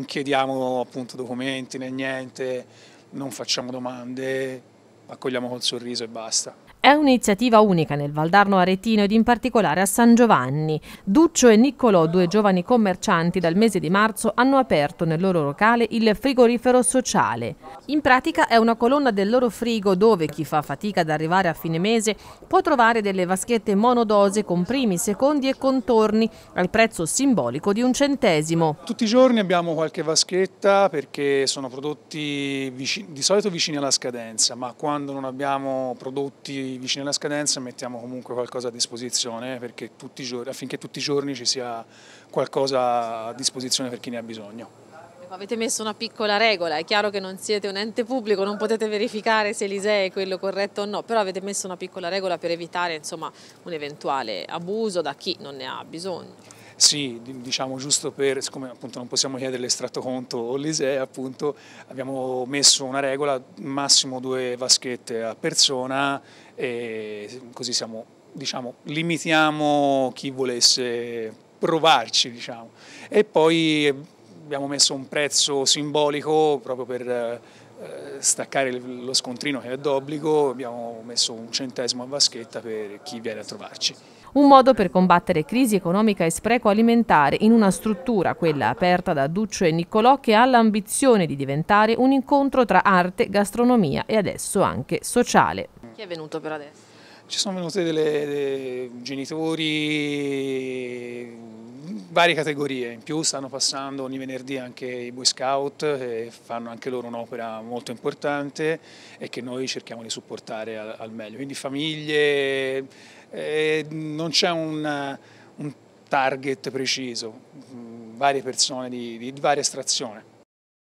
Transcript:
non chiediamo appunto documenti né niente, non facciamo domande, accogliamo col sorriso e basta. È un'iniziativa unica nel Valdarno Aretino ed in particolare a San Giovanni. Duccio e Niccolò, due giovani commercianti, dal mese di marzo hanno aperto nel loro locale il frigorifero sociale. In pratica è una colonna del loro frigo dove chi fa fatica ad arrivare a fine mese può trovare delle vaschette monodose con primi, secondi e contorni al prezzo simbolico di un centesimo. Tutti i giorni abbiamo qualche vaschetta perché sono prodotti vicini, di solito vicini alla scadenza, ma quando non abbiamo prodotti vicini alla scadenza mettiamo comunque qualcosa a disposizione tutti giorni, affinché tutti i giorni ci sia qualcosa a disposizione per chi ne ha bisogno. Ecco, avete messo una piccola regola, è chiaro che non siete un ente pubblico, non potete verificare se l'ISEE è quello corretto o no, però avete messo una piccola regola per evitare insomma, un eventuale abuso da chi non ne ha bisogno. Sì, diciamo giusto per, siccome appunto non possiamo chiedere l'estratto conto o l'ISEE, appunto abbiamo messo una regola, massimo due vaschette a persona e così siamo, diciamo, limitiamo chi volesse provarci, diciamo. E poi abbiamo messo un prezzo simbolico proprio per eh, staccare lo scontrino che è d'obbligo, abbiamo messo un centesimo a vaschetta per chi viene a trovarci. Un modo per combattere crisi economica e spreco alimentare in una struttura, quella aperta da Duccio e Niccolò, che ha l'ambizione di diventare un incontro tra arte, gastronomia e adesso anche sociale. Chi è venuto per adesso? Ci sono venute dei genitori, varie categorie, in più stanno passando ogni venerdì anche i Boy Scout e eh, fanno anche loro un'opera molto importante e che noi cerchiamo di supportare al, al meglio, quindi famiglie, eh, non c'è un, un, target preciso, mm, varie persone di, di varia estrazione.